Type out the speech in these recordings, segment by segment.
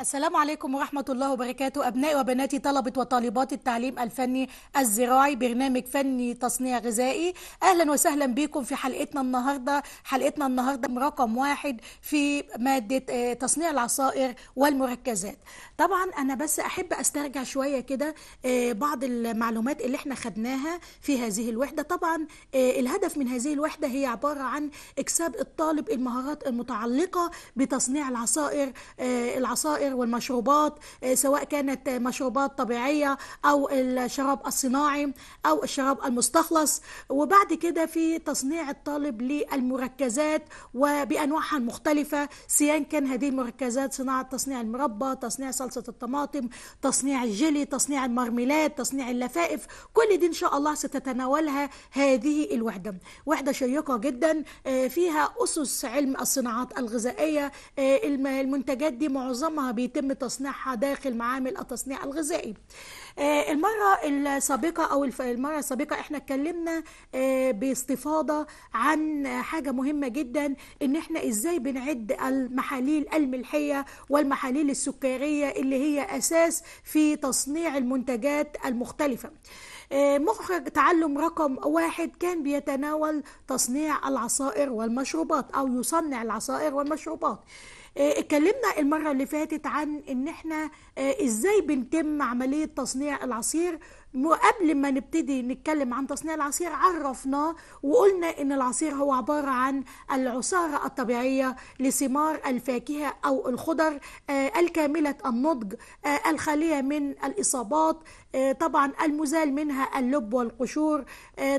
السلام عليكم ورحمة الله وبركاته أبناء وبنات طلبة وطالبات التعليم الفني الزراعي برنامج فني تصنيع غذائي أهلا وسهلا بكم في حلقتنا النهاردة حلقتنا النهاردة رقم واحد في مادة آه، تصنيع العصائر والمركزات طبعا أنا بس أحب أسترجع شوية كده آه، بعض المعلومات اللي احنا خدناها في هذه الوحدة طبعا آه، الهدف من هذه الوحدة هي عبارة عن إكساب الطالب المهارات المتعلقة بتصنيع العصائر العصائر السجائر والمشروبات آه، سواء كانت مشروبات طبيعية أو الشراب الصناعي أو الشراب المستخلص وبعد كده في تصنيع الطالب للمركزات وبأنواعها المختلفة سيان كان هذه المركزات صناعة تصنيع المربى تصنيع صلصة الطماطم تصنيع الجيلي تصنيع المرميلات تصنيع اللفائف كل دي إن شاء الله ستتناولها هذه الوحدة وحدة شيقة جدا آه، فيها أسس علم الصناعات الغذائية آه، المنتجات دي معظمها بيتم تصنيعها داخل معامل التصنيع الغذائي آه، المرة السابقة أو المرة السابقة احنا اتكلمنا آه، باستفاضة عن حاجة مهمة جدا ان احنا ازاي بنعد المحاليل الملحية والمحاليل السكرية اللي هي أساس في تصنيع المنتجات المختلفة آه، مخرج تعلم رقم واحد كان بيتناول تصنيع العصائر والمشروبات أو يصنع العصائر والمشروبات آه، اتكلمنا المرة اللي فاتت عن ان احنا آه، ازاي بنتم عملية تصنيع العصير قبل ما نبتدي نتكلم عن تصنيع العصير عرفناه وقلنا ان العصير هو عباره عن العصاره الطبيعيه لثمار الفاكهه او الخضر آه، الكامله النضج آه، الخاليه من الاصابات آه، طبعا المزال منها اللب والقشور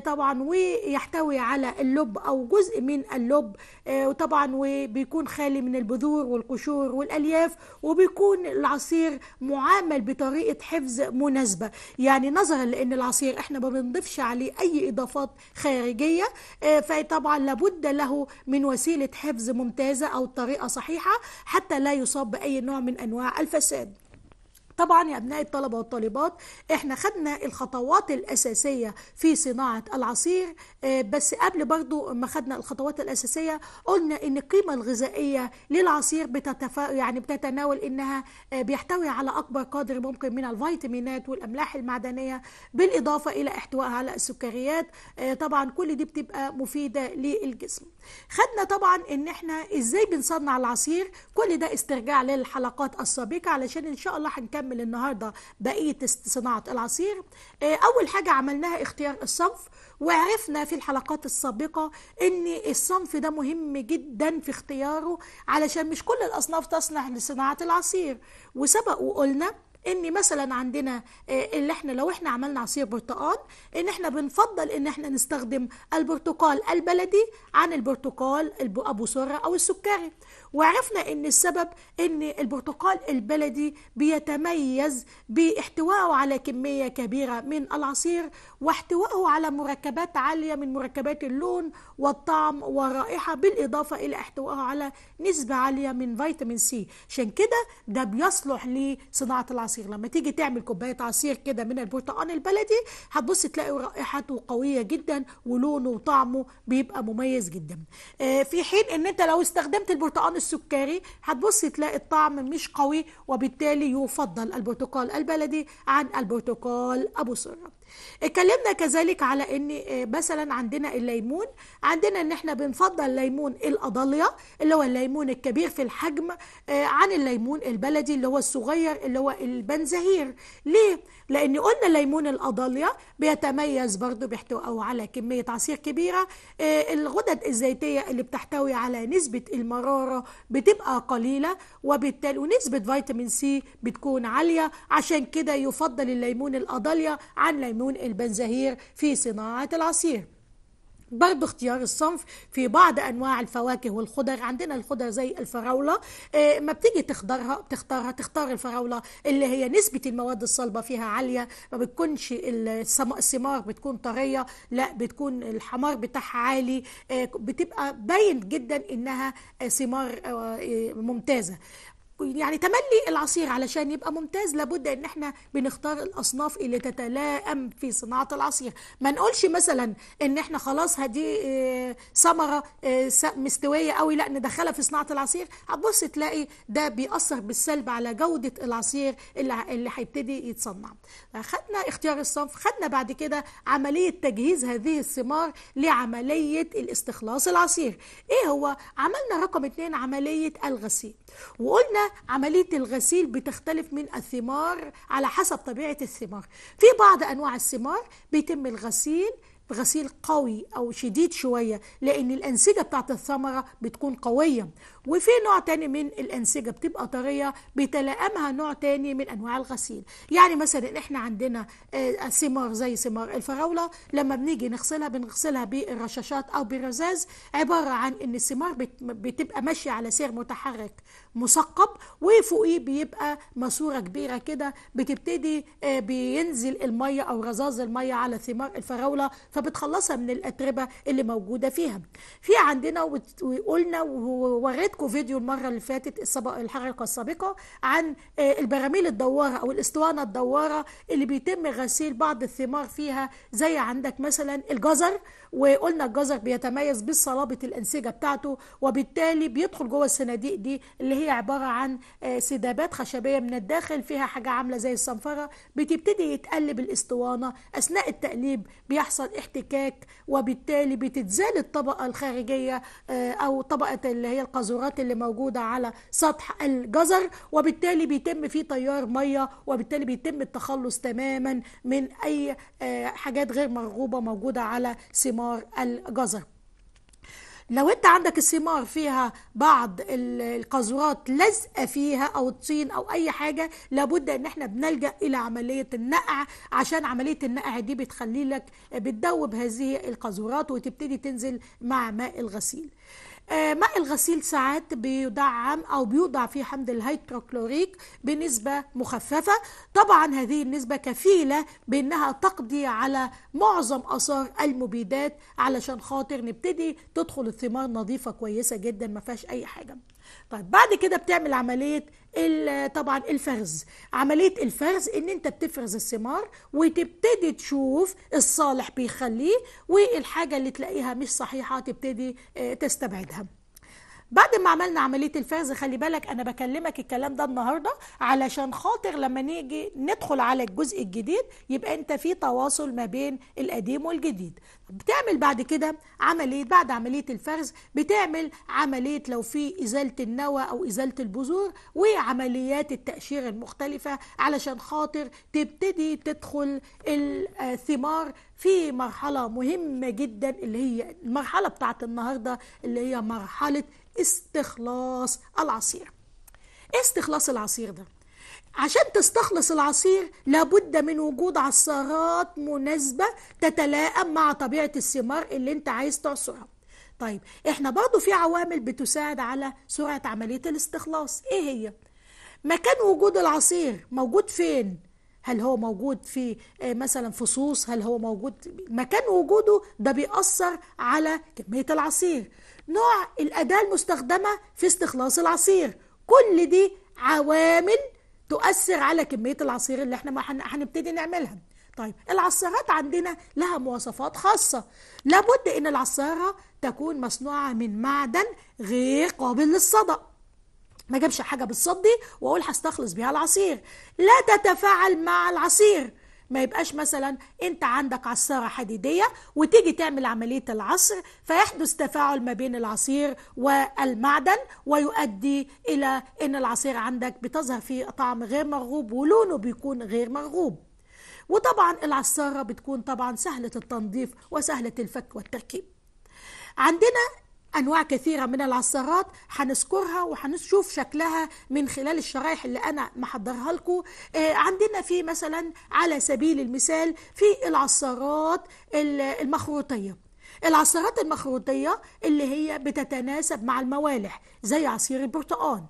طبعا ويحتوي على اللب او جزء من اللب وطبعا وبيكون خالي من البذور والقشور والالياف وبيكون العصير معامل بطريقه حفظ مناسبه يعني نظرا لان العصير احنا ما بنضيفش عليه اي اضافات خارجيه آه، فطبعا لابد له من وسيله حفظ ممتازه او طريقه صحيحه حتى لا يصاب باي نوع من انواع الفساد طبعا يا أبناء الطلبة والطالبات احنا خدنا الخطوات الأساسية في صناعة العصير آه، بس قبل برضو ما خدنا الخطوات الأساسية قلنا إن القيمة الغذائية للعصير بتتف... يعني بتتناول إنها آه، بيحتوي على أكبر قدر ممكن من الفيتامينات والأملاح المعدنية بالإضافة إلى احتوائها على السكريات آه، طبعا كل دي بتبقى مفيدة للجسم خدنا طبعا إن احنا إزاي بنصنع العصير كل ده استرجاع للحلقات السابقة علشان إن شاء الله هنكمل نكمل النهاردة بقية صناعة العصير آه، أول حاجة عملناها اختيار الصنف وعرفنا في الحلقات السابقة ان الصنف ده مهم جدا في اختياره علشان مش كل الأصناف تصلح لصناعة العصير وسبق وقلنا ان مثلا عندنا آه، اللي احنا لو احنا عملنا عصير برتقال ان احنا بنفضل ان احنا نستخدم البرتقال البلدي عن البرتقال ابو سره او السكري وعرفنا ان السبب ان البرتقال البلدي بيتميز باحتوائه على كميه كبيره من العصير واحتوائه على مركبات عاليه من مركبات اللون والطعم والرائحه بالاضافه الى احتوائه على نسبه عاليه من فيتامين سي عشان كده ده بيصلح لصناعه العصير عصير لما تيجي تعمل كوبايه عصير كده من البرتقال البلدي هتبص تلاقي رائحته قويه جدا ولونه وطعمه بيبقى مميز جدا آه، في حين ان انت لو استخدمت البرتقال السكري هتبص تلاقي الطعم مش قوي وبالتالي يفضل البرتقال البلدي عن البرتقال ابو سره اتكلمنا كذلك على ان آه، مثلا عندنا الليمون عندنا ان احنا بنفضل ليمون الاضليه اللي هو الليمون الكبير في الحجم آه، عن الليمون البلدي اللي هو الصغير اللي هو البنزهير ليه لان قلنا ليمون الاضليه بيتميز برضو بيحتوى على كميه عصير كبيره آه، الغدد الزيتيه اللي بتحتوي على نسبه المراره بتبقى قليله وبالتالي ونسبه فيتامين سي بتكون عاليه عشان كده يفضل الليمون الاضليه عن ليمون قانون البنزهير في صناعة العصير برضه اختيار الصنف في بعض انواع الفواكه والخضر عندنا الخضر زي الفراوله آه، ما بتيجي تختارها بتختارها تختار الفراوله اللي هي نسبه المواد الصلبه فيها عاليه ما بتكونش الثمار بتكون طريه لا بتكون الحمار بتاعها عالي آه، بتبقى باين جدا انها ثمار آه، ممتازه يعني تملي العصير علشان يبقى ممتاز لابد ان احنا بنختار الاصناف اللي تتلائم في صناعه العصير ما نقولش مثلا ان احنا خلاص هدي آه، ثمره آه، مستويه قوي لا ندخلها في صناعه العصير هتبص تلاقي ده بيأثر بالسلب على جوده العصير اللي اللي هيبتدي يتصنع خدنا اختيار الصنف خدنا بعد كده عمليه تجهيز هذه الثمار لعمليه الاستخلاص العصير ايه هو عملنا رقم اثنين عمليه الغسيل وقلنا عملية الغسيل بتختلف من الثمار على حسب طبيعة الثمار في بعض أنواع الثمار بيتم الغسيل غسيل قوي او شديد شويه لان الانسجه بتاعت الثمره بتكون قويه وفي نوع تاني من الأنسجة بتبقى طرية بيتلائمها نوع تاني من أنواع الغسيل يعني مثلا إحنا عندنا ثمار آه، زي ثمار الفراولة لما بنيجي نغسلها بنغسلها بالرشاشات أو بالرزاز عبارة عن إن الثمار بتبقى ماشية على سير متحرك مثقب وفوقيه بيبقى ماسورة كبيرة كده بتبتدي آه، بينزل المية أو رذاذ المية على ثمار الفراولة فبتخلصها من الأتربة اللي موجودة فيها في عندنا وقلنا وورد وريتكم فيديو المرة اللي فاتت السبق الحلقة السابقة عن آه، البراميل الدوارة أو الاسطوانة الدوارة اللي بيتم غسيل بعض الثمار فيها زي عندك مثلا الجزر وقلنا الجزر بيتميز بصلابة الأنسجة بتاعته وبالتالي بيدخل جوه الصناديق دي اللي هي عبارة عن آه، سدابات خشبية من الداخل فيها حاجة عاملة زي الصنفرة بتبتدي يتقلب الاسطوانة أثناء التقليب بيحصل احتكاك وبالتالي بتتزال الطبقة الخارجية آه، أو طبقة اللي هي القاذورات اللي موجودة على سطح الجزر وبالتالي بيتم فيه تيار مية وبالتالي بيتم التخلص تماما من أي آه، حاجات غير مرغوبة موجودة على سمار ثمار الجزر لو انت عندك الثمار فيها بعض القاذورات لازقه فيها او الطين او اي حاجه لابد ان احنا بنلجا الى عمليه النقع عشان عمليه النقع دي بتخلي لك بتدوب هذه القاذورات وتبتدي تنزل مع ماء الغسيل آه، ماء الغسيل ساعات بيدعم أو بيوضع فيه حمض الهيدروكلوريك بنسبة مخففة طبعا هذه النسبة كفيلة بأنها تقضي على معظم أثار المبيدات علشان خاطر نبتدي تدخل الثمار نظيفة كويسة جدا ما فيهاش أي حاجة طيب بعد كده بتعمل عمليه طبعا الفرز عمليه الفرز ان انت بتفرز الثمار وتبتدي تشوف الصالح بيخليه والحاجه اللي تلاقيها مش صحيحه تبتدي آه، تستبعدها بعد ما عملنا عمليه الفاز خلي بالك انا بكلمك الكلام ده النهارده علشان خاطر لما نيجي ندخل على الجزء الجديد يبقى انت في تواصل ما بين القديم والجديد بتعمل بعد كده عمليه بعد عمليه الفرز بتعمل عمليه لو في ازاله النوى او ازاله البذور وعمليات التاشير المختلفه علشان خاطر تبتدي تدخل الثمار في مرحله مهمه جدا اللي هي المرحله بتاعت النهارده اللي هي مرحله استخلاص العصير ايه استخلاص العصير ده عشان تستخلص العصير لابد من وجود عصارات مناسبة تتلائم مع طبيعة الثمار اللي انت عايز تعصرها طيب احنا برضو في عوامل بتساعد على سرعة عملية الاستخلاص ايه هي؟ مكان وجود العصير موجود فين؟ هل هو موجود في آه، مثلا فصوص هل هو موجود مكان وجوده ده بيأثر على كمية العصير نوع الأداة المستخدمة في استخلاص العصير كل دي عوامل تؤثر على كمية العصير اللي احنا هنبتدي نعملها طيب العصارات عندنا لها مواصفات خاصة لابد ان العصارة تكون مصنوعة من معدن غير قابل للصدأ ما جابش حاجة بالصدي واقول هستخلص بيها العصير لا تتفاعل مع العصير ما يبقاش مثلا انت عندك عصاره حديديه وتيجي تعمل عمليه العصر فيحدث تفاعل ما بين العصير والمعدن ويؤدي الى ان العصير عندك بتظهر فيه طعم غير مرغوب ولونه بيكون غير مرغوب وطبعا العصاره بتكون طبعا سهله التنظيف وسهله الفك والتركيب عندنا انواع كثيره من العصارات هنذكرها وهنشوف شكلها من خلال الشرايح اللي انا محضرها لكم آه، عندنا في مثلا على سبيل المثال في العصارات المخروطيه العصارات المخروطيه اللي هي بتتناسب مع الموالح زي عصير البرتقال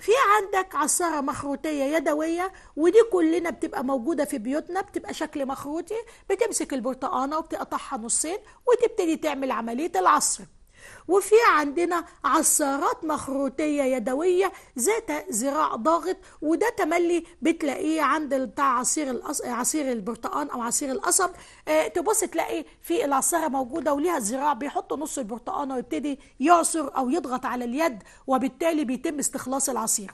في عندك عصارة مخروطية يدوية ودي كلنا بتبقى موجودة في بيوتنا بتبقى شكل مخروطي بتمسك البرتقانة وبتقطعها نصين وتبتدي تعمل عملية العصر وفي عندنا عصارات مخروطية يدوية ذات زراع ضاغط وده تملي بتلاقيه عند بتاع عصير الأص... عصير البرتقان أو عصير القصب آه تبص تلاقي في العصارة موجودة وليها زراع بيحط نص البرتقانة ويبتدي يعصر أو يضغط على اليد وبالتالي بيتم استخلاص العصير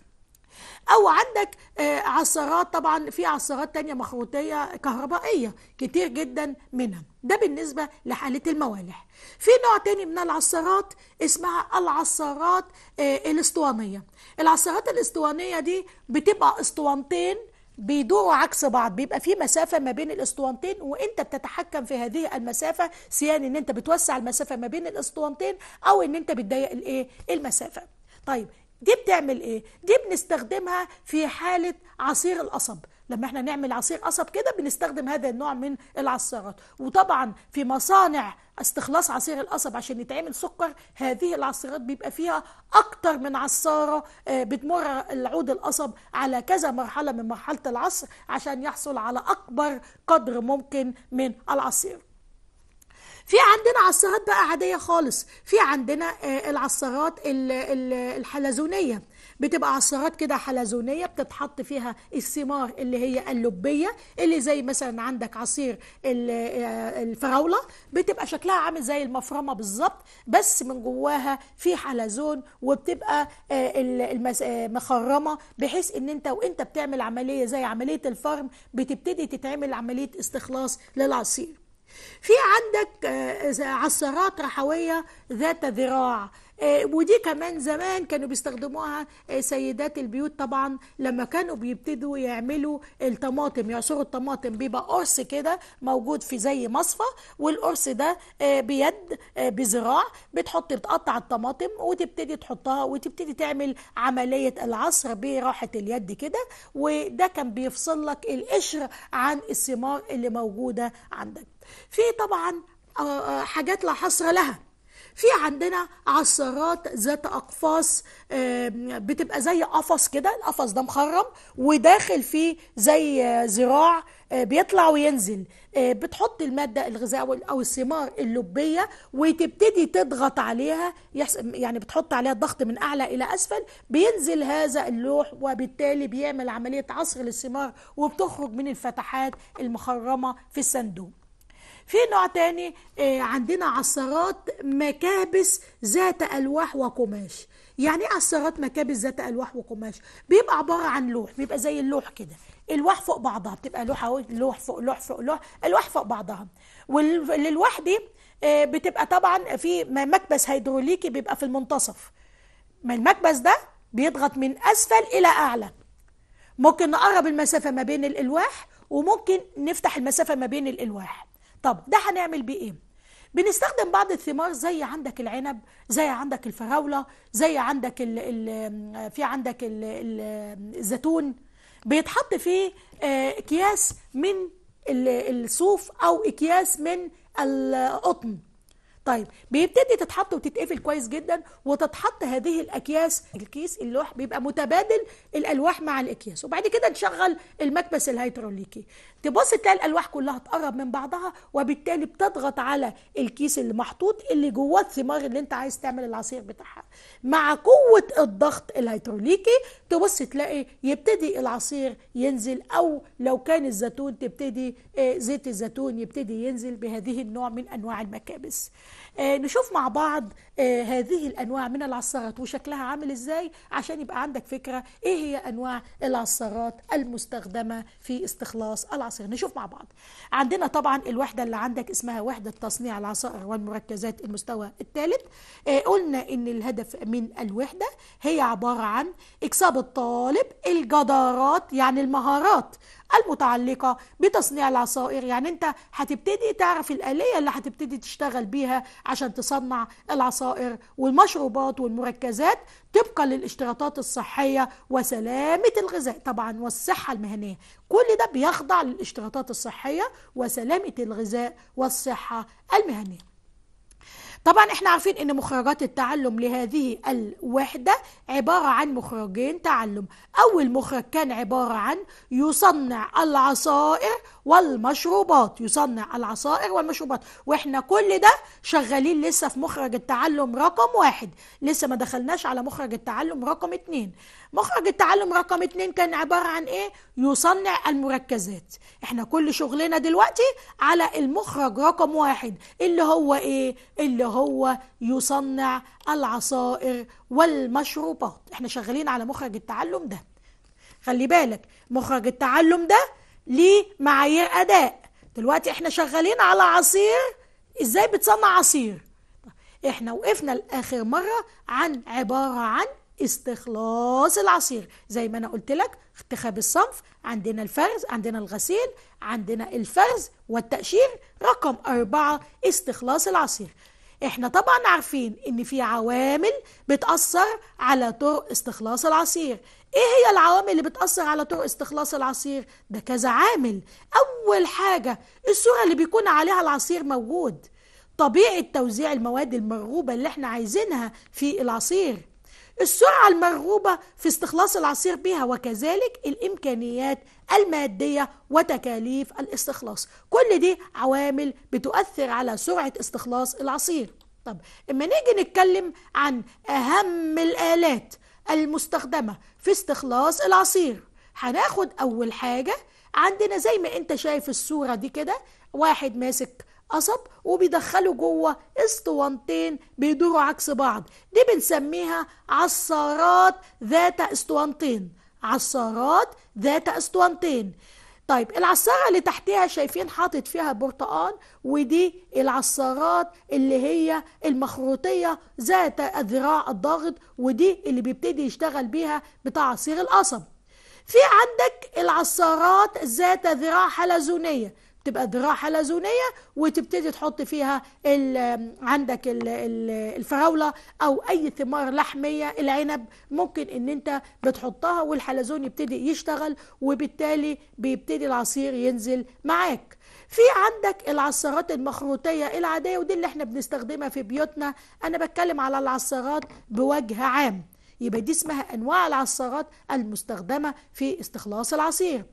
او عندك آه، عصارات طبعا في عصارات تانية مخروطية كهربائية كتير جدا منها ده بالنسبة لحالة الموالح في نوع تاني من العصارات اسمها العصارات آه، الاسطوانية العصارات الاسطوانية دي بتبقى اسطوانتين بيدوروا عكس بعض بيبقى في مسافة ما بين الاسطوانتين وانت بتتحكم في هذه المسافة سيان ان انت بتوسع المسافة ما بين الاسطوانتين او ان انت بتضيق الايه المسافة طيب دي بتعمل ايه دي بنستخدمها في حالة عصير القصب لما احنا نعمل عصير قصب كده بنستخدم هذا النوع من العصارات وطبعا في مصانع استخلاص عصير القصب عشان يتعمل سكر هذه العصيرات بيبقى فيها اكتر من عصارة آه، بتمر العود القصب على كذا مرحلة من مرحلة العصر عشان يحصل على اكبر قدر ممكن من العصير في عندنا عصارات بقى عادية خالص في عندنا آه، العصارات الحلزونية بتبقى عصارات كده حلزونية بتتحط فيها الثمار اللي هي اللبية اللي زي مثلا عندك عصير آه، الفراولة بتبقى شكلها عامل زي المفرمة بالظبط بس من جواها في حلزون وبتبقى آه، مخرمة بحيث ان انت وانت بتعمل عملية زي عملية الفرم بتبتدي تتعمل عملية استخلاص للعصير في عندك آه، عصارات رحوية ذات ذراع آه، ودي كمان زمان كانوا بيستخدموها آه، سيدات البيوت طبعا لما كانوا بيبتدوا يعملوا الطماطم يعصروا الطماطم بيبقى قرص كده موجود في زي مصفى والقرص ده بيد بذراع بتحط بتقطع الطماطم وتبتدي تحطها وتبتدي تعمل عملية العصر براحة اليد كده وده كان بيفصل لك القشر عن الثمار اللي موجودة عندك في طبعا آه، آه، حاجات لا حصر لها في عندنا عصارات ذات اقفاص بتبقى زي قفص كده القفص ده مخرم وداخل فيه زي آه، زراع بيطلع وينزل بتحط الماده الغذاء او الثمار اللبيه وتبتدي تضغط عليها يعني بتحط عليها الضغط من اعلى الى اسفل بينزل هذا اللوح وبالتالي بيعمل عمليه عصر للثمار وبتخرج من الفتحات المخرمه في الصندوق في نوع تاني آه، عندنا عصارات مكابس ذات ألواح وقماش يعني ايه عصارات مكابس ذات ألواح وقماش بيبقى عبارة عن لوح بيبقى زي اللوح كده الواح فوق بعضها بتبقى لوحة لوح فوق لوح فوق لوح الواح فوق بعضها والالواح دي آه، بتبقى طبعا في مكبس هيدروليكي بيبقى في المنتصف المكبس ده بيضغط من أسفل إلى أعلى ممكن نقرب المسافة ما بين الألواح وممكن نفتح المسافة ما بين الألواح طب ده هنعمل بيه ايه بنستخدم بعض الثمار زي عندك العنب زي عندك الفراولة زي عندك الـ الـ في عندك الـ الـ الزيتون بيتحط فيه آه، اكياس من الصوف او اكياس من القطن طيب بيبتدي تتحط وتتقفل كويس جدا وتتحط هذه الاكياس الكيس اللوح بيبقى متبادل الالواح مع الاكياس وبعد كده نشغل المكبس الهيدروليكي تبص تلاقي الالواح كلها تقرب من بعضها وبالتالي بتضغط على الكيس اللي محطوط اللي جواه الثمار اللي انت عايز تعمل العصير بتاعها مع قوه الضغط الهيدروليكي تبص تلاقي يبتدي العصير ينزل او لو كان الزيتون تبتدي آه، زيت الزيتون يبتدي ينزل بهذه النوع من انواع المكابس آه، نشوف مع بعض آه، هذه الانواع من العصارات وشكلها عامل ازاي عشان يبقى عندك فكره ايه هي انواع العصارات المستخدمه في استخلاص العصير نشوف مع بعض عندنا طبعا الوحده اللي عندك اسمها وحده تصنيع العصائر والمركزات المستوى الثالث آه، قلنا ان الهدف من الوحده هي عباره عن اكساب الطالب الجدارات يعني المهارات المتعلقة بتصنيع العصائر يعني أنت هتبتدي تعرف الآلية اللي هتبتدي تشتغل بيها عشان تصنع العصائر والمشروبات والمركزات طبقا للاشتراطات الصحية وسلامة الغذاء طبعا والصحة المهنية كل ده بيخضع للاشتراطات الصحية وسلامة الغذاء والصحة المهنية طبعا احنا عارفين ان مخرجات التعلم لهذه الوحدة عبارة عن مخرجين تعلم اول مخرج كان عبارة عن يصنع العصائر والمشروبات يصنع العصائر والمشروبات واحنا كل ده شغالين لسه في مخرج التعلم رقم واحد لسه ما دخلناش على مخرج التعلم رقم اتنين مخرج التعلم رقم اتنين كان عبارة عن ايه يصنع المركزات احنا كل شغلنا دلوقتي على المخرج رقم واحد اللي هو ايه اللي هو يصنع العصائر والمشروبات احنا شغالين على مخرج التعلم ده خلي بالك مخرج التعلم ده لمعايير اداء دلوقتي احنا شغالين على عصير ازاي بتصنع عصير احنا وقفنا لاخر مره عن عباره عن استخلاص العصير زي ما انا قلت لك انتخاب الصنف عندنا الفرز عندنا الغسيل عندنا الفرز والتقشير رقم أربعة استخلاص العصير احنا طبعا عارفين ان في عوامل بتأثر على طرق استخلاص العصير ايه هي العوامل اللي بتأثر على طرق استخلاص العصير ده كذا عامل اول حاجة الصورة اللي بيكون عليها العصير موجود طبيعة توزيع المواد المرغوبة اللي احنا عايزينها في العصير السرعة المرغوبة في استخلاص العصير بها وكذلك الإمكانيات المادية وتكاليف الاستخلاص كل دي عوامل بتؤثر على سرعة استخلاص العصير طب اما نيجي نتكلم عن أهم الآلات المستخدمة في استخلاص العصير هناخد أول حاجة عندنا زي ما انت شايف الصورة دي كده واحد ماسك قصب وبيدخله جوه اسطوانتين بيدوروا عكس بعض دي بنسميها عصارات ذات اسطوانتين عصارات ذات اسطوانتين طيب العصارة اللي تحتها شايفين حاطط فيها برتقال ودي العصارات اللي هي المخروطية ذات الذراع الضاغط ودي اللي بيبتدي يشتغل بيها بتاع عصير القصب في عندك العصارات ذات ذراع حلزونية تبقى ذراع حلزونيه وتبتدي تحط فيها الـ عندك الـ الفراوله او اي ثمار لحميه العنب ممكن ان انت بتحطها والحلزون يبتدي يشتغل وبالتالي بيبتدي العصير ينزل معاك في عندك العصارات المخروطية العادية ودي اللي احنا بنستخدمها في بيوتنا انا بتكلم على العصارات بوجه عام يبقى دي اسمها انواع العصارات المستخدمة في استخلاص العصير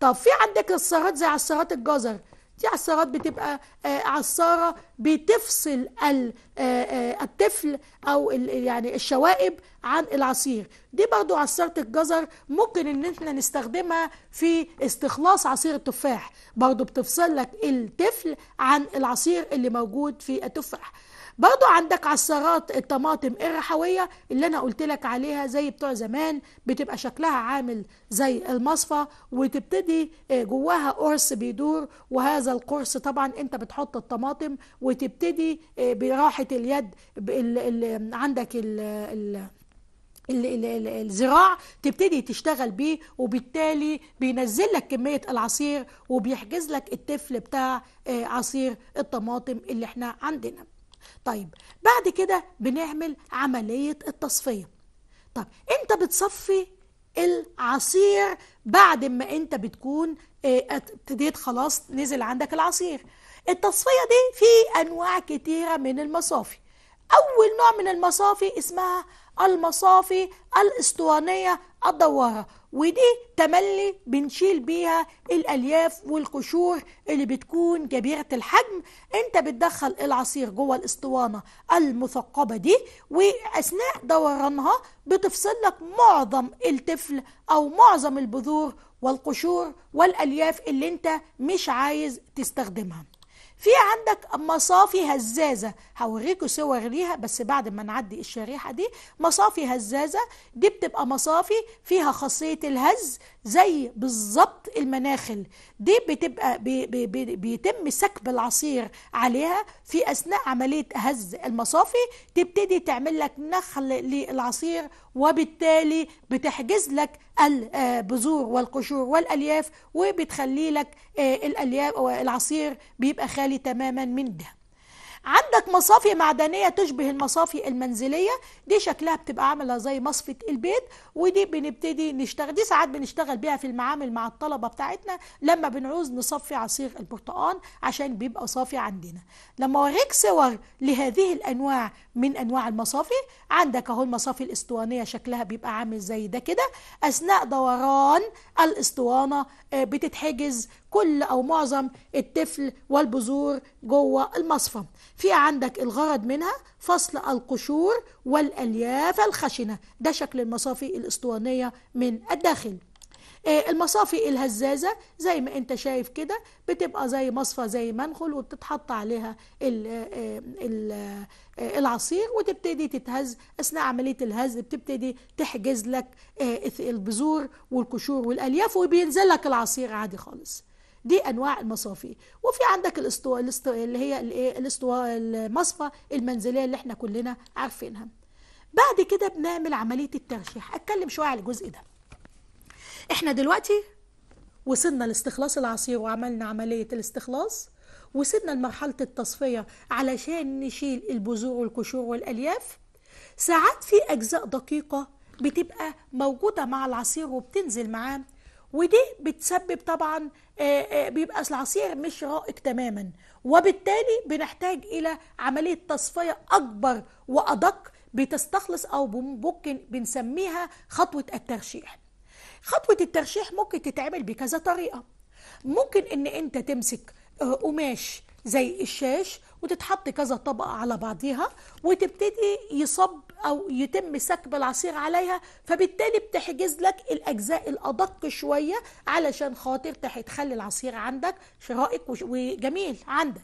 طب في عندك عصارات زي عصارات الجزر دي عصارات بتبقى آه، عصاره بتفصل آه، آه، الطفل او يعني الشوائب عن العصير دي برضو عصارة الجزر ممكن ان احنا نستخدمها في استخلاص عصير التفاح برضو بتفصل لك الطفل عن العصير اللي موجود في التفاح برضو عندك عصارات الطماطم الرحوية اللي انا قلت لك عليها زي بتوع زمان بتبقى شكلها عامل زي المصفى وتبتدي آه، جواها قرص بيدور وهذا القرص طبعا انت بتحط الطماطم وتبتدي آه، براحة اليد عندك ال الزراع تبتدي تشتغل بيه وبالتالي بينزل لك كمية العصير وبيحجز لك التفل بتاع آه، عصير الطماطم اللي احنا عندنا طيب بعد كده بنعمل عملية التصفية طب انت بتصفي العصير بعد ما انت بتكون آه، ابتديت خلاص نزل عندك العصير التصفية دي في أنواع كتيرة من المصافي أول نوع من المصافي اسمها المصافي الاسطوانية الدوارة ودي تملي بنشيل بيها الألياف والقشور اللي بتكون كبيرة الحجم انت بتدخل العصير جوه الاسطوانة المثقبة دي وأثناء دورانها بتفصل لك معظم التفل أو معظم البذور والقشور والألياف اللي انت مش عايز تستخدمها في عندك مصافي هزازة هوريكوا صور ليها بس بعد ما نعدي الشريحة دي مصافي هزازة دي بتبقى مصافي فيها خاصية الهز زي بالظبط المناخل دي بتبقى بي بي بي بيتم سكب العصير عليها في أثناء عملية هز المصافي تبتدي تعمل لك نخل للعصير وبالتالي بتحجز لك البذور والقشور والالياف وبتخلي لك آه، الالياف آه، العصير بيبقى خالي تماما من ده عندك مصافي معدنية تشبه المصافي المنزلية دي شكلها بتبقى عاملة زي مصفة البيت ودي بنبتدي نشتغل دي ساعات بنشتغل بيها في المعامل مع الطلبة بتاعتنا لما بنعوز نصفي عصير البرتقال عشان بيبقى صافي عندنا لما اوريك صور لهذه الانواع من انواع المصافي عندك اهو المصافي الاسطوانية شكلها بيبقى عامل زي ده كده اثناء دوران الاسطوانة آه، بتتحجز كل او معظم التفل والبذور جوه المصفى في عندك الغرض منها فصل القشور والألياف الخشنة ده شكل المصافي الاسطوانية من الداخل إيه، المصافي الهزازة زي ما انت شايف كده بتبقى زي مصفى زي منخل وبتتحط عليها الـ إيه، الـ إيه، العصير وتبتدي تتهز أثناء عملية الهز بتبتدي تحجز لك البذور والقشور والألياف وبينزل لك العصير عادي خالص دي انواع المصافي وفي عندك الاستواء اللي هي الايه المصفى المنزليه اللي احنا كلنا عارفينها بعد كده بنعمل عمليه الترشيح اتكلم شويه على الجزء ده احنا دلوقتي وصلنا لاستخلاص العصير وعملنا عمليه الاستخلاص وصلنا لمرحله التصفيه علشان نشيل البذور والقشور والالياف ساعات في اجزاء دقيقه بتبقى موجوده مع العصير وبتنزل معاه ودي بتسبب طبعا آه، آه، بيبقى العصير مش رائق تماما وبالتالي بنحتاج الى عمليه تصفيه اكبر وادق بتستخلص او ممكن بنسميها خطوه الترشيح خطوه الترشيح ممكن تتعمل بكذا طريقه ممكن ان انت تمسك آه، قماش زي الشاش وتتحط كذا طبقه على بعضيها وتبتدي يصب أو يتم سكب العصير عليها فبالتالي بتحجز لك الأجزاء الأدق شوية علشان خاطر تخلي العصير عندك شرائك وجميل عندك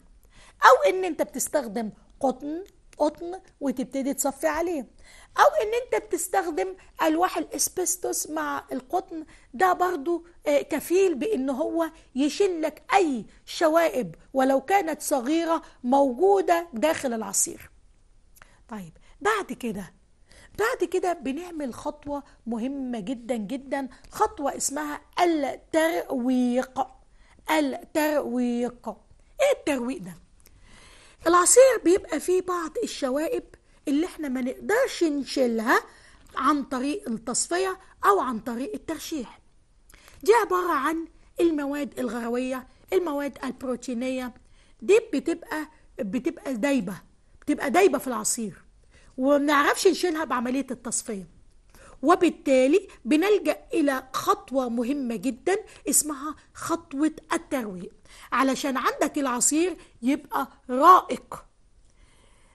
أو إن أنت بتستخدم قطن قطن وتبتدي تصفي عليه او ان انت بتستخدم الواح الاسبستوس مع القطن ده برضو آه، كفيل بان هو لك اي شوائب ولو كانت صغيرة موجودة داخل العصير طيب بعد كده بعد كده بنعمل خطوة مهمة جدا جدا خطوة اسمها الترويق الترويق ايه الترويق ده؟ العصير بيبقى فيه بعض الشوائب اللي احنا ما نقدرش نشيلها عن طريق التصفية او عن طريق الترشيح دي عبارة عن المواد الغروية المواد البروتينية دي بتبقى بتبقى دايبة بتبقى دايبة في العصير ومنعرفش نشيلها بعملية التصفية وبالتالي بنلجأ إلى خطوة مهمة جدا اسمها خطوة الترويق علشان عندك العصير يبقى رائق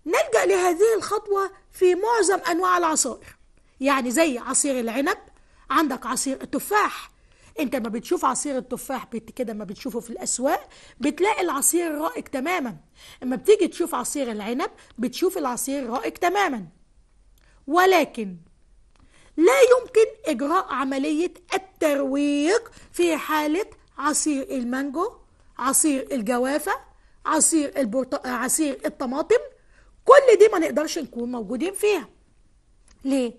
نلجأ لهذه الخطوة في معظم أنواع العصائر يعني زي عصير العنب عندك عصير التفاح انت ما بتشوف عصير التفاح كده ما بتشوفه في الاسواق بتلاقي العصير رائج تماما اما بتيجي تشوف عصير العنب بتشوف العصير رائج تماما ولكن لا يمكن اجراء عمليه الترويق في حاله عصير المانجو عصير الجوافه عصير البرط... عصير الطماطم كل دي ما نقدرش نكون موجودين فيها ليه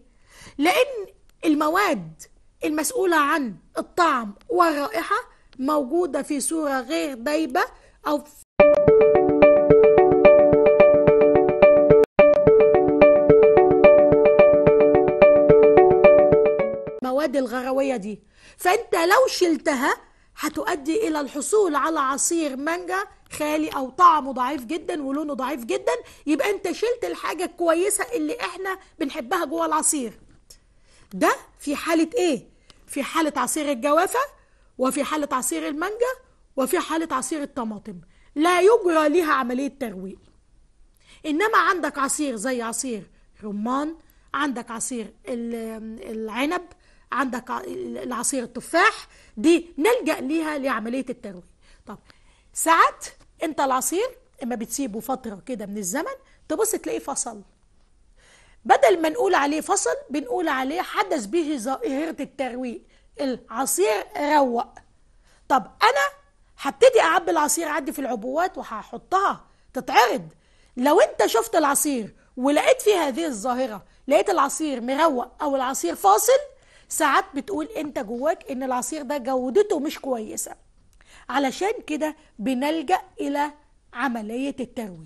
لان المواد المسؤوله عن الطعم والرائحة موجودة في صورة غير دايبة أو المواد الغروية دي فأنت لو شلتها هتؤدي إلى الحصول على عصير مانجا خالي أو طعمه ضعيف جدا ولونه ضعيف جدا يبقى أنت شلت الحاجة الكويسة اللي إحنا بنحبها جوه العصير ده في حالة إيه؟ في حالة عصير الجوافة وفي حالة عصير المانجا وفي حالة عصير الطماطم لا يجرى لها عملية ترويق إنما عندك عصير زي عصير رمان عندك عصير العنب عندك العصير التفاح دي نلجأ ليها لعملية الترويق طب ساعات انت العصير اما بتسيبه فترة كده من الزمن تبص تلاقيه فصل بدل ما نقول عليه فصل بنقول عليه حدث به ظاهرة الترويق العصير روق طب أنا هبتدي أعبي العصير عندي في العبوات وهحطها تتعرض لو أنت شفت العصير ولقيت فيه هذه الظاهرة لقيت العصير مروق أو العصير فاصل ساعات بتقول أنت جواك إن العصير ده جودته مش كويسة علشان كده بنلجأ إلى عملية الترويج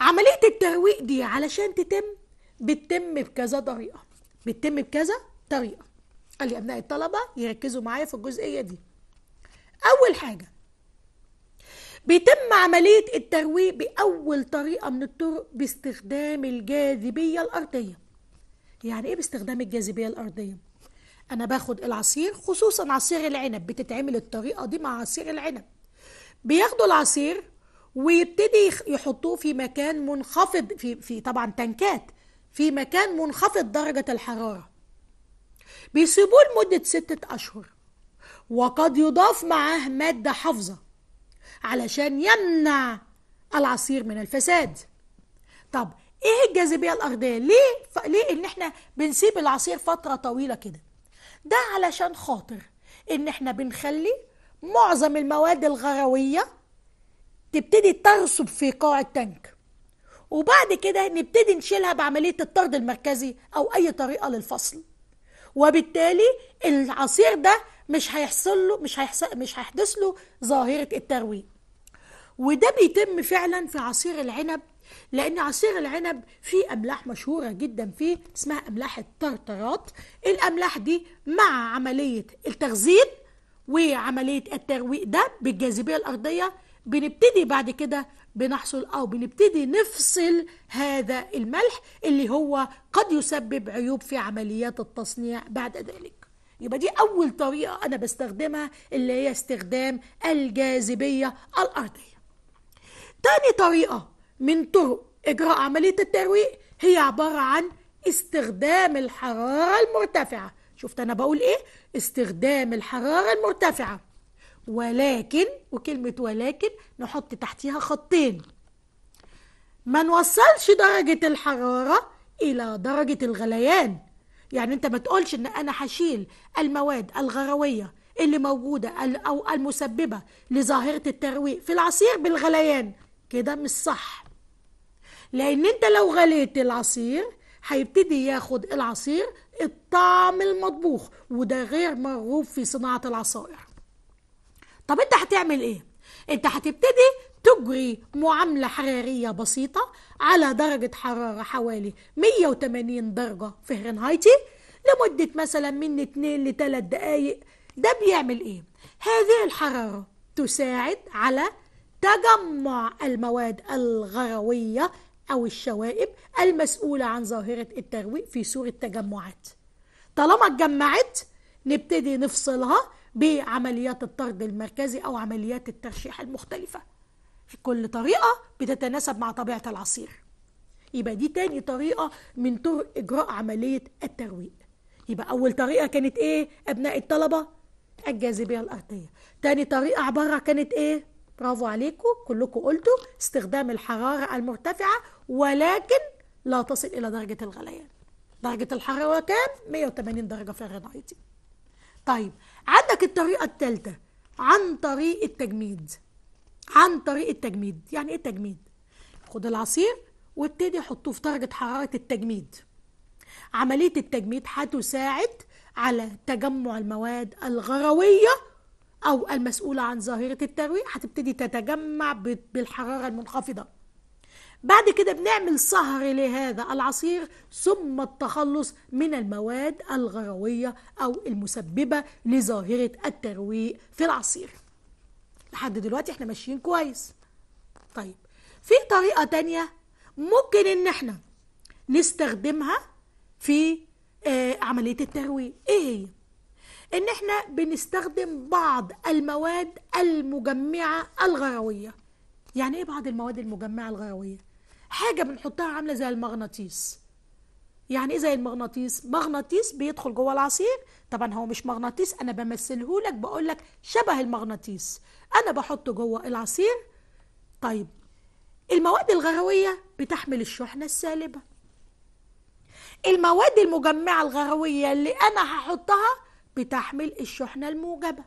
عملية الترويق دي علشان تتم بتتم بكذا طريقة بتتم بكذا طريقة قال لي أبناء الطلبة يركزوا معايا في الجزئية دي أول حاجة بيتم عملية الترويق بأول طريقة من الطرق باستخدام الجاذبية الأرضية يعني إيه باستخدام الجاذبية الأرضية؟ أنا باخد العصير خصوصا عصير العنب بتتعمل الطريقة دي مع عصير العنب بياخدوا العصير ويبتدي يحطوه في مكان منخفض في, في طبعا تنكات في مكان منخفض درجة الحرارة بيسيبوه لمدة ستة أشهر وقد يضاف معاه مادة حافظة علشان يمنع العصير من الفساد طب ايه الجاذبية الأرضية ليه, ف... ليه ان احنا بنسيب العصير فترة طويلة كده ده علشان خاطر ان احنا بنخلي معظم المواد الغروية تبتدي تغصب في قاع التانك وبعد كده نبتدي نشيلها بعملية الطرد المركزي أو أي طريقة للفصل وبالتالي العصير ده مش هيحصل له مش هيحصل مش هيحدث له ظاهرة التروي وده بيتم فعلا في عصير العنب لأن عصير العنب فيه أملاح مشهورة جدا فيه اسمها أملاح الطرطرات الأملاح دي مع عملية التغذية وعملية الترويق ده بالجاذبية الأرضية بنبتدي بعد كده بنحصل أو بنبتدي نفصل هذا الملح اللي هو قد يسبب عيوب في عمليات التصنيع بعد ذلك يبقى دي أول طريقة أنا بستخدمها اللي هي استخدام الجاذبية الأرضية تاني طريقة من طرق إجراء عملية الترويق هي عبارة عن استخدام الحرارة المرتفعة شفت أنا بقول إيه؟ استخدام الحرارة المرتفعة ولكن وكلمة ولكن نحط تحتيها خطين ما نوصلش درجة الحرارة إلى درجة الغليان يعني أنت ما تقولش أن أنا هشيل المواد الغروية اللي موجودة أو المسببة لظاهرة الترويق في العصير بالغليان كده مش صح لأن أنت لو غليت العصير هيبتدي ياخد العصير الطعم المطبوخ وده غير مرغوب في صناعة العصائر طب انت هتعمل ايه انت هتبتدي تجري معاملة حرارية بسيطة على درجة حرارة حوالي 180 درجة فهرنهايتي لمدة مثلا من 2 ل 3 دقايق ده بيعمل ايه هذه الحرارة تساعد على تجمع المواد الغروية أو الشوائب المسؤولة عن ظاهرة الترويق في صورة تجمعات طالما اتجمعت نبتدي نفصلها بعمليات الطرد المركزي أو عمليات الترشيح المختلفة كل طريقة بتتناسب مع طبيعة العصير يبقى دي تاني طريقة من طرق إجراء عملية الترويق يبقى أول طريقة كانت إيه؟ أبناء الطلبة الجاذبية الأرضية تاني طريقة عبارة كانت إيه؟ برافو عليكم كلكم قلتوا استخدام الحرارة المرتفعة ولكن لا تصل إلى درجة الغليان درجة الحرارة كام؟ 180 درجة فهرنهايت طيب عندك الطريقة الثالثة عن طريق التجميد عن طريق التجميد يعني ايه التجميد خد العصير وابتدي حطه في درجة حرارة التجميد عملية التجميد هتساعد على تجمع المواد الغروية أو المسؤولة عن ظاهرة الترويق هتبتدي تتجمع بالحرارة المنخفضة بعد كده بنعمل صهر لهذا العصير ثم التخلص من المواد الغروية أو المسببة لظاهرة الترويق في العصير لحد دلوقتي احنا ماشيين كويس طيب في طريقة تانية ممكن ان احنا نستخدمها في آه عملية الترويق ايه هي؟ ان احنا بنستخدم بعض المواد المجمعة الغروية يعني ايه بعض المواد المجمعة الغروية؟ حاجة بنحطها عاملة زي المغناطيس يعني ايه زي المغناطيس مغناطيس بيدخل جوه العصير طبعا هو مش مغناطيس انا بمثله لك بقول لك شبه المغناطيس انا بحطه جوه العصير طيب المواد الغرويه بتحمل الشحنه السالبه المواد المجمعه الغرويه اللي انا هحطها بتحمل الشحنه الموجبه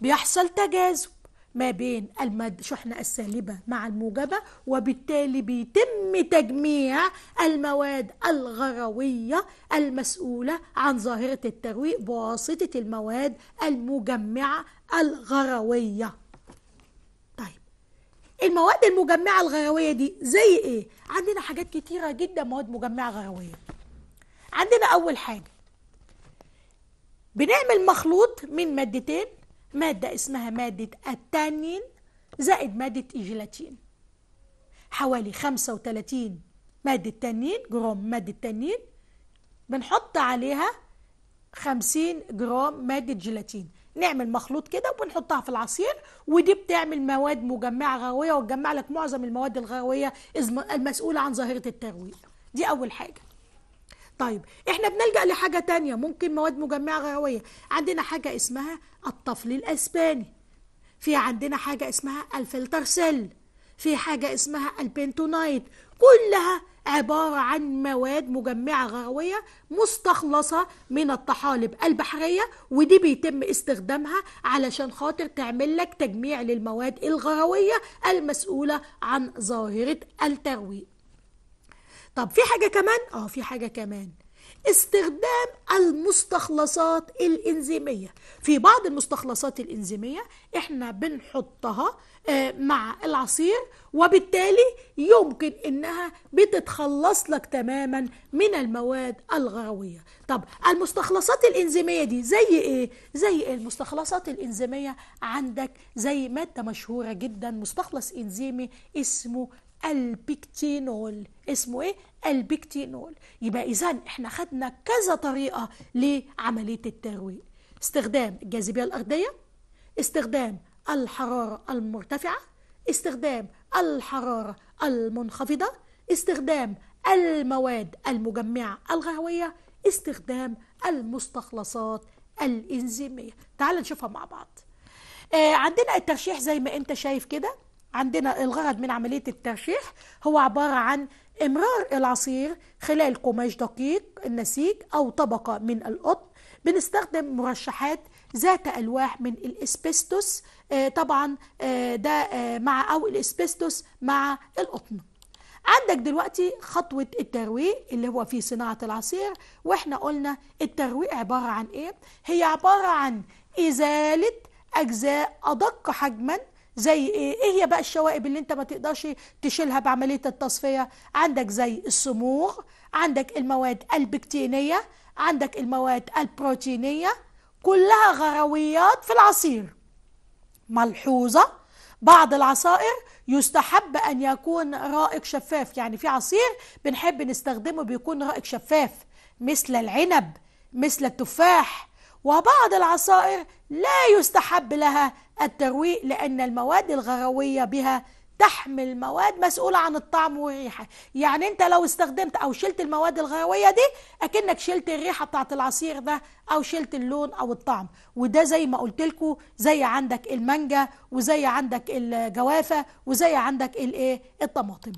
بيحصل تجاذب ما بين الشحنة السالبة مع الموجبة وبالتالي بيتم تجميع المواد الغروية المسؤولة عن ظاهرة الترويق بواسطة المواد المجمعة الغروية طيب المواد المجمعة الغروية دي زي ايه؟ عندنا حاجات كتيرة جدا مواد مجمعة غروية عندنا أول حاجة بنعمل مخلوط من مادتين مادة اسمها مادة التانين زائد مادة الجيلاتين حوالي 35 مادة تانين جرام مادة تانين بنحط عليها 50 جرام مادة جيلاتين نعمل مخلوط كده وبنحطها في العصير ودي بتعمل مواد مجمعة غاويه وتجمع لك معظم المواد الغاويه المسؤولة عن ظاهرة الترويج دي أول حاجة طيب احنا بنلجأ لحاجة تانية ممكن مواد مجمعة غيوية عندنا حاجة اسمها الطفل الأسباني في عندنا حاجة اسمها الفلتر سيل في حاجة اسمها البنتونايت كلها عبارة عن مواد مجمعة غروية مستخلصة من الطحالب البحرية ودي بيتم استخدامها علشان خاطر تعمل لك تجميع للمواد الغروية المسؤولة عن ظاهرة الترويق طب في حاجة كمان؟ اه في حاجة كمان استخدام المستخلصات الإنزيمية في بعض المستخلصات الإنزيمية احنا بنحطها آه، مع العصير وبالتالي يمكن انها بتتخلص لك تماما من المواد الغرويه طب المستخلصات الإنزيمية دي زي ايه؟ زي إيه المستخلصات الإنزيمية عندك زي مادة مشهورة جدا مستخلص إنزيمي اسمه البكتينول اسمه ايه البكتينول يبقى اذا احنا خدنا كذا طريقه لعمليه الترويج استخدام الجاذبيه الارضيه استخدام الحراره المرتفعه استخدام الحراره المنخفضه استخدام المواد المجمعه الغهويه استخدام المستخلصات الانزيميه تعال نشوفها مع بعض آه، عندنا الترشيح زي ما انت شايف كده عندنا الغرض من عملية الترشيح هو عبارة عن إمرار العصير خلال قماش دقيق النسيج أو طبقة من القطن بنستخدم مرشحات ذات ألواح من الإسبستوس آه، طبعا آه، ده آه، مع أو الإسبستوس مع القطن عندك دلوقتي خطوة الترويق اللي هو في صناعة العصير واحنا قلنا الترويق عبارة عن ايه؟ هي عبارة عن إزالة أجزاء أدق حجما زي ايه ايه هي بقى الشوائب اللي انت ما تقدرش تشيلها بعمليه التصفيه عندك زي الصموغ عندك المواد البكتينيه عندك المواد البروتينيه كلها غرويات في العصير ملحوظه بعض العصائر يستحب ان يكون رائق شفاف يعني في عصير بنحب نستخدمه بيكون رائق شفاف مثل العنب مثل التفاح وبعض العصائر لا يستحب لها الترويق لأن المواد الغروية بها تحمل مواد مسؤولة عن الطعم والريحة يعني انت لو استخدمت او شلت المواد الغروية دي اكنك شلت الريحة بتاعت العصير ده او شلت اللون او الطعم وده زي ما قلت لكم زي عندك المانجا وزي عندك الجوافة وزي عندك الايه الطماطم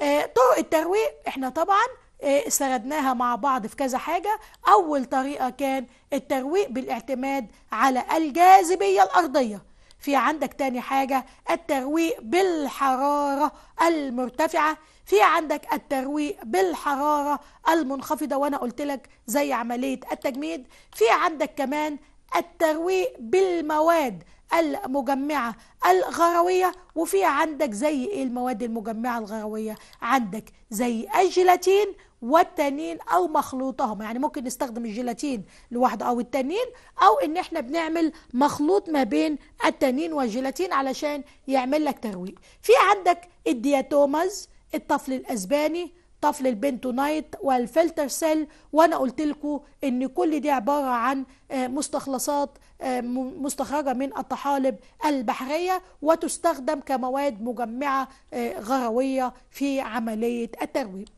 آه، طرق الترويق احنا طبعا إيه، سردناها مع بعض في كذا حاجة أول طريقة كان الترويق بالاعتماد على الجاذبية الأرضية في عندك تاني حاجة الترويق بالحرارة المرتفعة في عندك الترويق بالحرارة المنخفضة وأنا قلت لك زي عملية التجميد في عندك كمان الترويق بالمواد المجمعة الغروية وفي عندك زي ايه المواد المجمعة الغروية عندك زي الجيلاتين والتنين او مخلوطهم يعني ممكن نستخدم الجيلاتين لوحده او التنين او ان احنا بنعمل مخلوط ما بين التنين والجيلاتين علشان يعمل لك ترويق في عندك الدياتومز الطفل الاسباني طفل البنتونايت والفلتر سيل وانا قلت لكم ان كل دي عباره عن آه، مستخلصات آه، مستخرجه من الطحالب البحريه وتستخدم كمواد مجمعه آه، غرويه في عمليه الترويج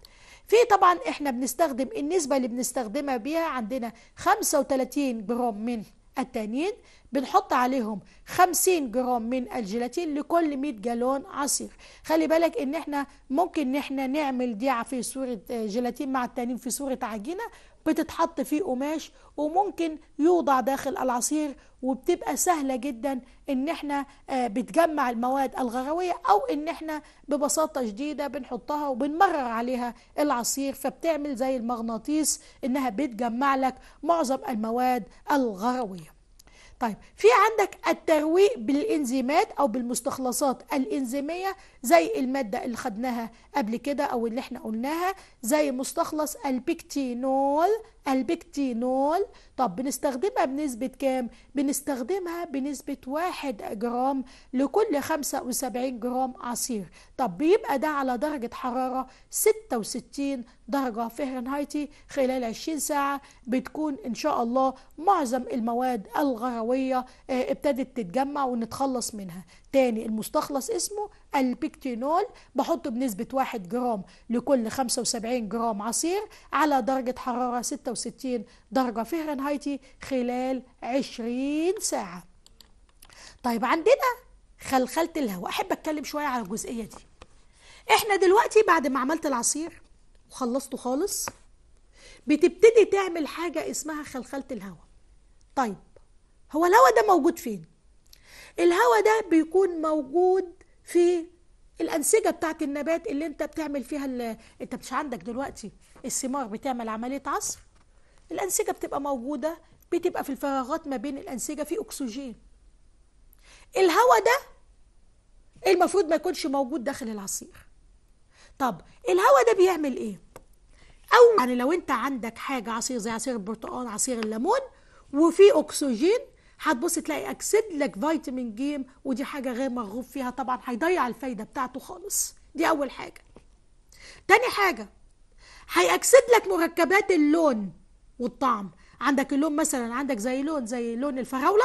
في طبعا احنا بنستخدم النسبة اللي بنستخدمها بيها عندنا 35 جرام من التانين بنحط عليهم 50 جرام من الجيلاتين لكل 100 جالون عصير خلي بالك ان احنا ممكن ان احنا نعمل دي في صوره آه، جيلاتين مع التانين في صوره عجينه بتتحط فيه قماش وممكن يوضع داخل العصير وبتبقى سهلة جدا ان احنا آه، بتجمع المواد الغروية او ان احنا ببساطة شديدة بنحطها وبنمرر عليها العصير فبتعمل زي المغناطيس انها بتجمع لك معظم المواد الغروية طيب في عندك الترويق بالانزيمات او بالمستخلصات الانزيميه زي الماده اللي خدناها قبل كده او اللي احنا قلناها زي مستخلص البيكتينول البكتينول طب بنستخدمها بنسبة كام؟ بنستخدمها بنسبة واحد جرام لكل خمسة وسبعين جرام عصير طب بيبقى ده على درجة حرارة ستة وستين درجة فهرنهايتي خلال عشرين ساعة بتكون إن شاء الله معظم المواد الغروية آه، ابتدت تتجمع ونتخلص منها تاني المستخلص اسمه البيكتينول بحطه بنسبة 1 جرام لكل 75 جرام عصير على درجة حرارة 66 درجة فهرنهايتي خلال 20 ساعة طيب عندنا خلخلة الهواء أحب أتكلم شوية على الجزئية دي إحنا دلوقتي بعد ما عملت العصير وخلصته خالص بتبتدي تعمل حاجة اسمها خلخلة الهواء طيب هو الهواء ده موجود فين؟ الهواء ده بيكون موجود في الانسجه بتاعت النبات اللي انت بتعمل فيها انت مش عندك دلوقتي الثمار بتعمل عمليه عصر الانسجه بتبقى موجوده بتبقى في الفراغات ما بين الانسجه في اكسجين الهواء ده المفروض ما يكونش موجود داخل العصير طب الهواء ده بيعمل ايه او يعني لو انت عندك حاجه عصير زي عصير البرتقال عصير الليمون وفي اكسجين هتبص تلاقي اكسد لك فيتامين جيم ودي حاجه غير مرغوب فيها طبعا هيضيع الفايده بتاعته خالص دي اول حاجه تاني حاجه هيأكسد لك مركبات اللون والطعم عندك اللون مثلا عندك زي لون زي لون الفراوله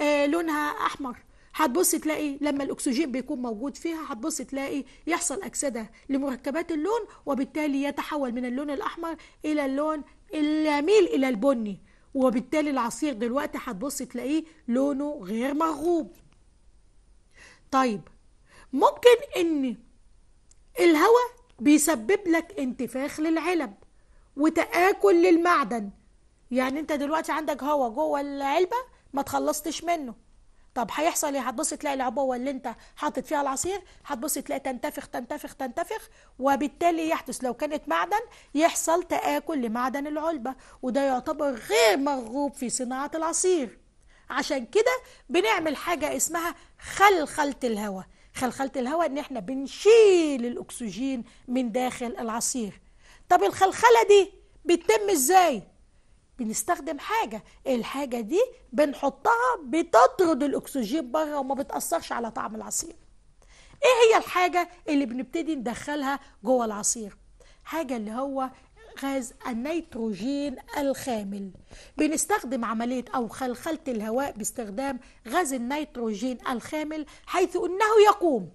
آه لونها احمر هتبص تلاقي لما الاكسجين بيكون موجود فيها هتبص تلاقي يحصل اكسده لمركبات اللون وبالتالي يتحول من اللون الاحمر الى اللون اللي يميل الى البني وبالتالي العصير دلوقتي هتبص تلاقيه لونه غير مرغوب طيب ممكن ان الهواء بيسبب لك انتفاخ للعلب وتآكل للمعدن يعني انت دلوقتي عندك هواء جوه العلبة ما تخلصتش منه طب هيحصل ايه هتبص تلاقي العبوه اللي انت حاطط فيها العصير هتبص تلاقي تنتفخ تنتفخ تنتفخ وبالتالي يحدث لو كانت معدن يحصل تآكل لمعدن العلبه وده يعتبر غير مرغوب في صناعه العصير عشان كده بنعمل حاجه اسمها خلخله الهواء خلخله الهواء ان احنا بنشيل الاكسجين من داخل العصير طب الخلخله دي بتتم ازاي بنستخدم حاجه الحاجه دي بنحطها بتطرد الاكسجين بره وما بتاثرش على طعم العصير ايه هي الحاجه اللي بنبتدي ندخلها جوه العصير حاجه اللي هو غاز النيتروجين الخامل بنستخدم عملية أو خلخلة الهواء باستخدام غاز النيتروجين الخامل حيث أنه يقوم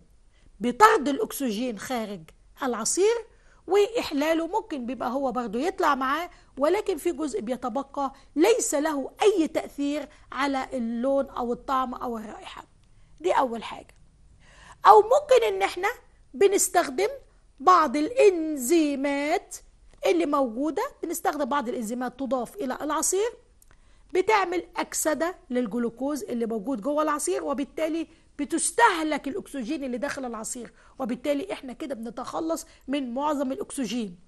بطرد الأكسجين خارج العصير وإحلاله ممكن بيبقى هو برضه يطلع معاه ولكن في جزء بيتبقى ليس له أي تأثير على اللون أو الطعم أو الرائحة دي أول حاجة أو ممكن إن إحنا بنستخدم بعض الإنزيمات اللي موجودة بنستخدم بعض الإنزيمات تضاف إلى العصير بتعمل أكسدة للجلوكوز اللي موجود جوه العصير وبالتالي بتستهلك الاكسجين اللي داخل العصير وبالتالي احنا كده بنتخلص من معظم الاكسجين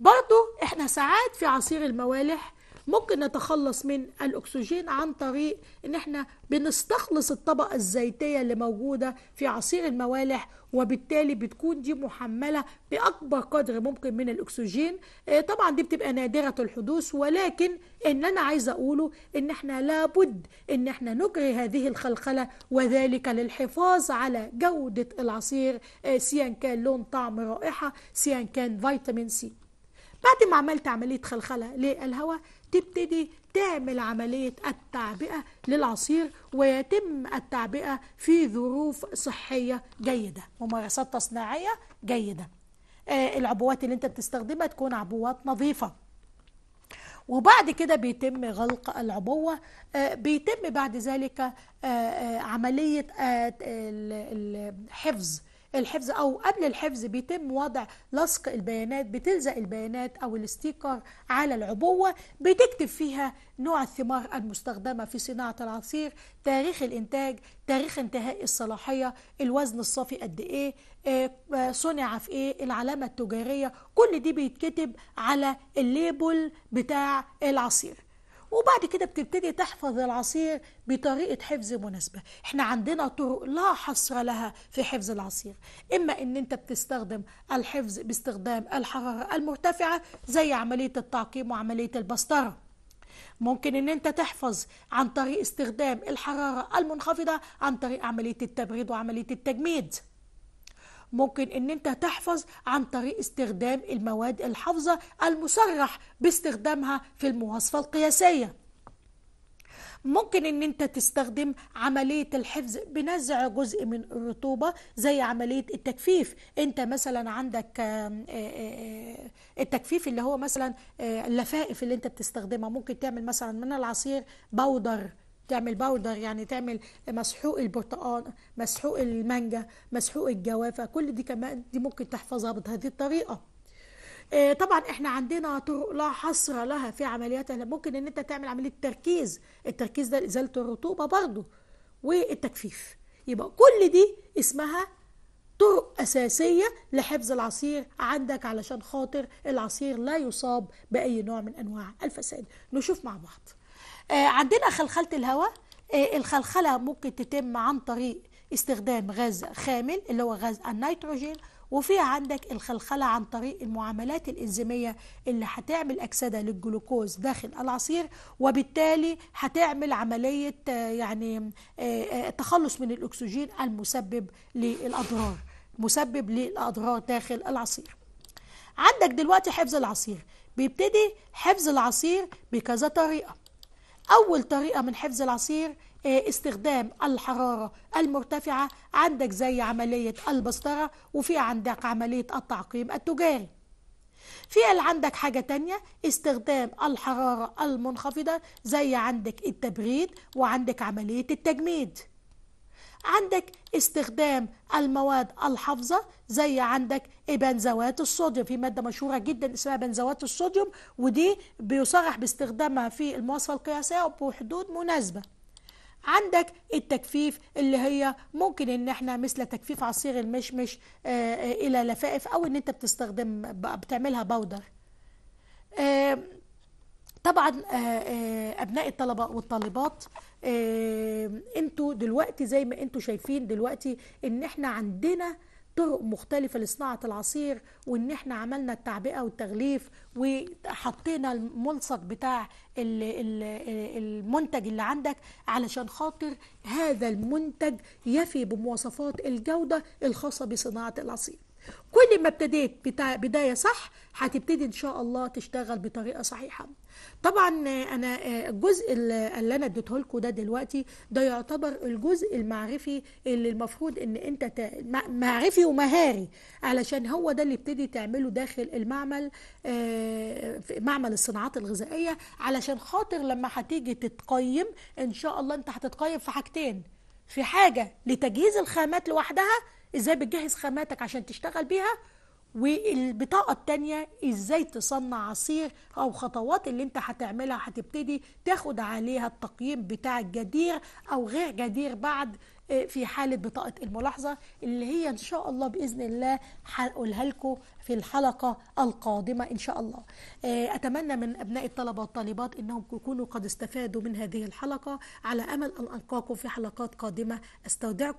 برضو احنا ساعات في عصير الموالح ممكن نتخلص من الأكسجين عن طريق إن إحنا بنستخلص الطبقة الزيتية اللي موجودة في عصير الموالح وبالتالي بتكون دي محملة بأكبر قدر ممكن من الأكسجين آه، طبعا دي بتبقى نادرة الحدوث ولكن إن أنا عايزة أقوله إن إحنا لابد إن إحنا نجري هذه الخلخلة وذلك للحفاظ على جودة العصير آه، سيا كان لون طعم رائحة سيا كان فيتامين سي بعد ما عملت عملية خلخلة للهواء تبتدي تعمل عملية التعبئة للعصير ويتم التعبئة في ظروف صحية جيدة ممارسات تصنيعية جيدة آه، العبوات اللي انت بتستخدمها تكون عبوات نظيفة وبعد كده بيتم غلق العبوة آه، بيتم بعد ذلك آه، عملية الحفظ الحفظ او قبل الحفظ بيتم وضع لصق البيانات بتلزق البيانات او الاستيكر على العبوه بتكتب فيها نوع الثمار المستخدمه في صناعه العصير تاريخ الانتاج تاريخ انتهاء الصلاحيه الوزن الصافي قد ايه آه، آه، صنع في ايه العلامه التجاريه كل دي بيتكتب على الليبل بتاع العصير وبعد كده بتبتدي تحفظ العصير بطريقة حفظ مناسبة احنا عندنا طرق لا حصر لها في حفظ العصير اما ان انت بتستخدم الحفظ باستخدام الحرارة المرتفعة زي عملية التعقيم وعملية البسطرة ممكن ان انت تحفظ عن طريق استخدام الحرارة المنخفضة عن طريق عملية التبريد وعملية التجميد ممكن ان انت تحفظ عن طريق استخدام المواد الحافظة المصرح باستخدامها في المواصفة القياسية ممكن ان انت تستخدم عملية الحفظ بنزع جزء من الرطوبة زي عملية التكفيف انت مثلا عندك آه، آه، التكفيف اللي هو مثلا آه، اللفائف اللي انت بتستخدمها ممكن تعمل مثلا من العصير بودر تعمل باودر يعني تعمل مسحوق البرتقال مسحوق المانجا مسحوق الجوافه كل دي كمان دي ممكن تحفظها بهذه الطريقه آه، طبعا احنا عندنا طرق لا حصر لها في عمليات ممكن ان انت تعمل عمليه تركيز التركيز ده ازاله الرطوبه برضه والتجفيف يبقى كل دي اسمها طرق أساسية لحفظ العصير عندك علشان خاطر العصير لا يصاب بأي نوع من أنواع الفساد نشوف مع بعض آه، عندنا خلخلة الهواء آه، الخلخلة ممكن تتم عن طريق استخدام غاز خامل اللي هو غاز النيتروجين وفي عندك الخلخلة عن طريق المعاملات الإنزيمية اللي هتعمل أكسدة للجلوكوز داخل العصير وبالتالي هتعمل عملية آه، يعني تخلص من الأكسجين المسبب للأضرار مسبب للأضرار داخل العصير عندك دلوقتي حفظ العصير بيبتدي حفظ العصير بكذا طريقة أول طريقة من حفظ العصير آه، استخدام الحرارة المرتفعة عندك زي عملية البسطرة وفي عندك عملية التعقيم التجاري في عندك حاجة تانية استخدام الحرارة المنخفضة زي عندك التبريد وعندك عملية التجميد عندك استخدام المواد الحافظة زي عندك بنزوات الصوديوم في مادة مشهورة جدا اسمها بنزوات الصوديوم ودي بيصرح باستخدامها في المواصفة القياسية وبحدود مناسبة عندك التكفيف اللي هي ممكن ان احنا مثل تكفيف عصير المشمش آه، آه، الى لفائف او ان انت بتستخدم بتعملها بودر طبعا آه، آه، ابناء الطلبه والطالبات آه، انتوا دلوقتي زي ما انتوا شايفين دلوقتي ان احنا عندنا طرق مختلفة لصناعة العصير وإن إحنا عملنا التعبئة والتغليف وحطينا الملصق بتاع المنتج اللي عندك علشان خاطر هذا المنتج يفي بمواصفات الجودة الخاصة بصناعة العصير كل ما ابتديت بداية صح هتبتدي إن شاء الله تشتغل بطريقة صحيحة طبعا انا آه، الجزء اللي انا اديته لكم ده دلوقتي ده يعتبر الجزء المعرفي اللي المفروض ان انت معرفي ومهاري علشان هو ده اللي ابتدي تعمله داخل المعمل آه، في معمل الصناعات الغذائيه علشان خاطر لما هتيجي تتقيم ان شاء الله انت هتتقيم في حاجتين في حاجه لتجهيز الخامات لوحدها ازاي بتجهز خاماتك عشان تشتغل بيها والبطاقة التانية ازاي تصنع عصير او خطوات اللي انت هتعملها هتبتدي تاخد عليها التقييم بتاع الجدير او غير جدير بعد آه، في حالة بطاقة الملاحظة اللي هي ان شاء الله باذن الله هقولها لكم في الحلقة القادمة ان شاء الله آه، اتمنى من ابناء الطلبة والطالبات انهم يكونوا قد استفادوا من هذه الحلقة على امل ان القاكم في حلقات قادمة استودعكم